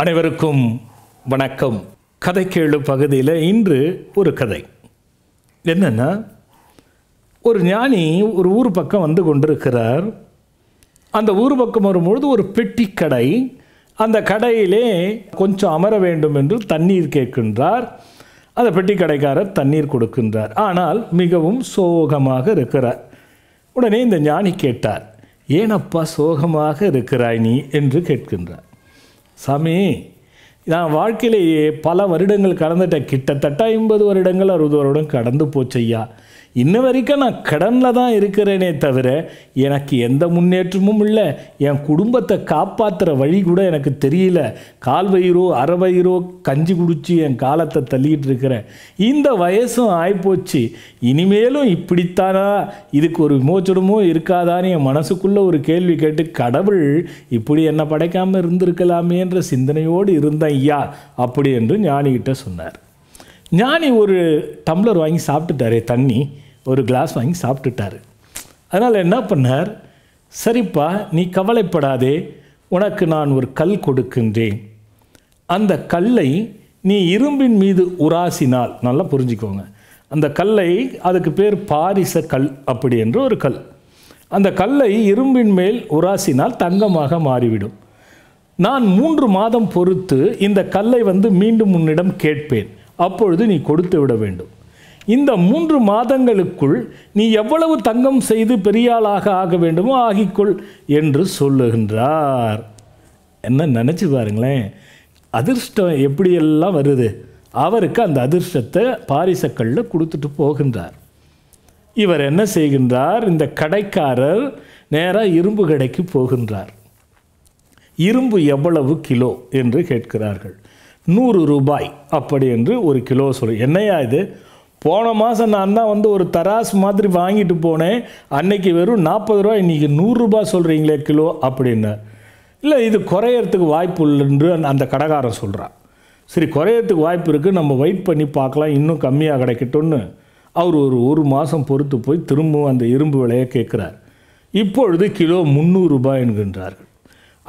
அனைவருக்கும் வணக்கம் கதை கேளு பகுதியில் இன்று ஒரு கதை என்னென்னா ஒரு ஞானி ஒரு ஊர் பக்கம் வந்து கொண்டிருக்கிறார் அந்த ஊர் பக்கம் வரும்பொழுது ஒரு பெட்டி கடை அந்த கடையிலே கொஞ்சம் அமர வேண்டும் என்று தண்ணீர் கேட்கின்றார் அந்த பெட்டி கடைக்காரர் தண்ணீர் கொடுக்கின்றார் ஆனால் மிகவும் சோகமாக இருக்கிறார் உடனே இந்த ஞானி கேட்டார் ஏனப்பா சோகமாக இருக்கிறாய் நீ என்று கேட்கின்றார் சாமி நான் வாழ்க்கையிலேயே பல வருடங்கள் கடந்துட்டேன் கிட்டத்தட்ட ஐம்பது வருடங்கள் அறுபது வருடம் கடந்து ஐயா இன்ன வரைக்கும் நான் கடனில் தான் இருக்கிறேனே தவிர எனக்கு எந்த முன்னேற்றமும் இல்லை என் குடும்பத்தை காப்பாற்றுற வழி கூட எனக்கு தெரியல கால் வயிறோ அரை வயிறோ கஞ்சி குடிச்சு என் காலத்தை தள்ளிக்கிட்டு இருக்கிறேன் இந்த வயசும் ஆகிப்போச்சு இனிமேலும் இப்படித்தானா இதுக்கு ஒரு விமோச்சனமும் இருக்காதான்னு என் மனசுக்குள்ளே ஒரு கேள்வி கேட்டு கடவுள் இப்படி என்னை படைக்காமல் இருந்திருக்கலாமேன்ற சிந்தனையோடு இருந்தேன் ஐயா அப்படி என்று ஞானிகிட்ட சொன்னார் ஞானி ஒரு டம்ளர் வாங்கி சாப்பிட்டுட்டாரே தண்ணி ஒரு கிளாஸ் வாங்கி சாப்பிட்டுட்டாரு அதனால் என்ன பண்ணார் சரிப்பா நீ கவலைப்படாதே உனக்கு நான் ஒரு கல் கொடுக்கின்றேன் அந்த கல்லை நீ இரும்பின் மீது உராசினால் நல்லா புரிஞ்சுக்கோங்க அந்த கல்லை அதுக்கு பேர் பாரிச கல் அப்படி என்று ஒரு கல் அந்த கல்லை இரும்பின் மேல் உராசினால் தங்கமாக மாறிவிடும் நான் மூன்று மாதம் பொறுத்து இந்த கல்லை வந்து மீண்டும் உன்னிடம் கேட்பேன் அப்பொழுது நீ கொடுத்து விட வேண்டும் இந்த மூன்று மாதங்களுக்குள் நீ எவ்வளவு தங்கம் செய்து பெரியாளாக ஆக வேண்டுமோ ஆகிக்கொள் என்று சொல்லுகின்றார் என்ன நினச்சி பாருங்களேன் அதிர்ஷ்டம் எப்படியெல்லாம் வருது அவருக்கு அந்த அதிர்ஷ்டத்தை பாரிசக்கல்லில் கொடுத்துட்டு போகின்றார் இவர் என்ன செய்கின்றார் இந்த கடைக்காரர் நேராக இரும்பு கடைக்கு போகின்றார் இரும்பு எவ்வளவு கிலோ என்று கேட்கிறார்கள் நூறு ரூபாய் அப்படி என்று ஒரு கிலோ சொல்லு என்னையா இது போன மாதம் நான் தான் வந்து ஒரு தராசு மாதிரி வாங்கிட்டு போனேன் அன்னைக்கு வெறும் நாற்பது ரூபா இன்றைக்கி நூறுரூபா சொல்கிறீங்களே கிலோ அப்படின்னு இல்லை இது குறையறதுக்கு வாய்ப்பு இல்லைன்று அந்த கடைக்காரன் சொல்கிறான் சரி குறையறதுக்கு வாய்ப்பு இருக்குது நம்ம வெயிட் பண்ணி பார்க்கலாம் இன்னும் கம்மியாக கிடைக்கட்டும்னு அவர் ஒரு ஒரு மாதம் பொறுத்து போய் திரும்பவும் அந்த இரும்பு விலையை கேட்குறார் இப்பொழுது கிலோ முந்நூறுரூபா என்கின்றார்கள்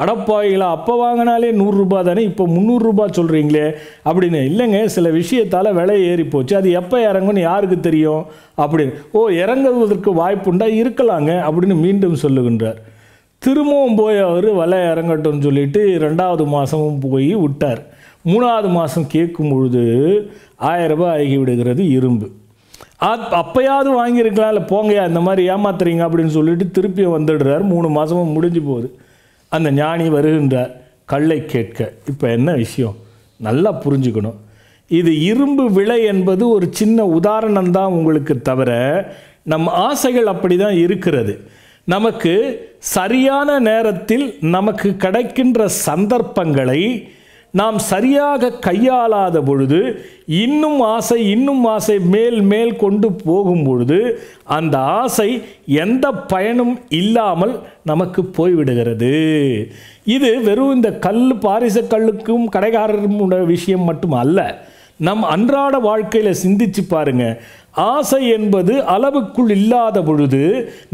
அடப்பாயிகளா அப்போ வாங்கினாலே நூறுரூபா தானே இப்போ முந்நூறுரூபா சொல்கிறீங்களே அப்படின்னு இல்லைங்க சில விஷயத்தால் விலை ஏறி போச்சு அது எப்போ இறங்கும்னு யாருக்கு தெரியும் அப்படின்னு ஓ இறங்குவதற்கு வாய்ப்புண்டா இருக்கலாங்க அப்படின்னு மீண்டும் சொல்லுகின்றார் திரும்பவும் போய் அவர் விலை இறங்கட்டும்னு சொல்லிட்டு ரெண்டாவது மாதமும் போய் விட்டார் மூணாவது மாதம் கேட்கும் பொழுது ஆயிரரூபா ஆகி விடுகிறது இரும்பு அப்பயாவது வாங்கியிருக்கலாம் இல்லை போங்கயா இந்த மாதிரி ஏமாத்துறீங்க அப்படின்னு சொல்லிட்டு திருப்பியும் வந்துடுறார் மூணு மாதமும் முடிஞ்சு போகுது அந்த ஞானி வருகின்ற கல்லை கேட்க இப்போ என்ன விஷயம் நல்லா புரிஞ்சுக்கணும் இது இரும்பு விலை என்பது ஒரு சின்ன உதாரணம்தான் உங்களுக்கு தவிர நம் ஆசைகள் அப்படி தான் இருக்கிறது நமக்கு சரியான நேரத்தில் நமக்கு கிடைக்கின்ற சந்தர்ப்பங்களை நாம் சரியாக கையாளாத பொழுது இன்னும் ஆசை இன்னும் ஆசை மேல் மேல் கொண்டு போகும் பொழுது அந்த ஆசை எந்த பயனும் இல்லாமல் நமக்கு போய்விடுகிறது இது வெறும் இந்த கல் பாரிச கல்லுக்கும் கடைக்காரரும் விஷயம் மட்டும் அல்ல நம் அன்றாட வாழ்க்கையில் சிந்திச்சு பாருங்க ஆசை என்பது அளவுக்குள் இல்லாத பொழுது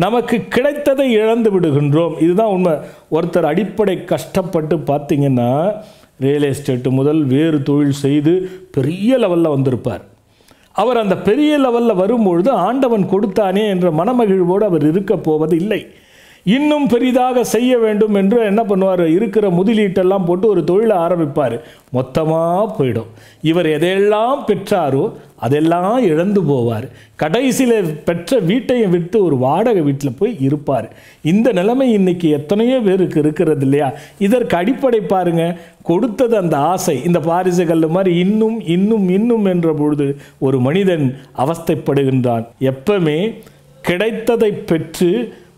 நமக்கு கிடைத்ததை இழந்து விடுகின்றோம் இதுதான் உண்மை ஒருத்தர் அடிப்படை கஷ்டப்பட்டு பார்த்தீங்கன்னா ரியல் எஸ்டேட்டு முதல் வேறு தொழில் செய்து பெரிய லெவலில் வந்திருப்பார் அவர் அந்த பெரிய லெவலில் வரும்பொழுது ஆண்டவன் கொடுத்தானே என்ற மனமகிழ்வோடு அவர் இருக்கப் போவது இல்லை இன்னும் பெரிதாக செய்ய வேண்டும் என்று என்ன பண்ணுவார் இருக்கிற முதலீட்டெல்லாம் போட்டு ஒரு தொழிலை ஆரம்பிப்பார் மொத்தமாக போயிடும் இவர் எதையெல்லாம் பெற்றாரோ அதெல்லாம் இழந்து போவார் கடைசியில் பெற்ற வீட்டையும் விட்டு ஒரு வாடகை வீட்டில் போய் இருப்பார் இந்த நிலைமை இன்றைக்கி எத்தனையோ பேருக்கு இருக்கிறது இல்லையா இதற்கு அடிப்படை பாருங்கள் கொடுத்தது அந்த ஆசை இந்த பாரிசுகள் மாதிரி இன்னும் இன்னும் இன்னும் என்ற பொழுது ஒரு மனிதன் அவஸ்தைப்படுகின்றான் எப்பவுமே கிடைத்ததை பெற்று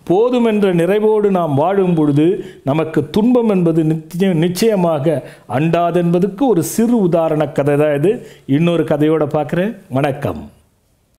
போதுமென்ற நிறைவோடு நாம் வாழும் பொழுது நமக்கு துன்பம் என்பது நித்திய நிச்சயமாக அண்டாதென்பதற்கு ஒரு சிறு உதாரண கதை தான் இது இன்னொரு கதையோடு பார்க்குறேன் வணக்கம்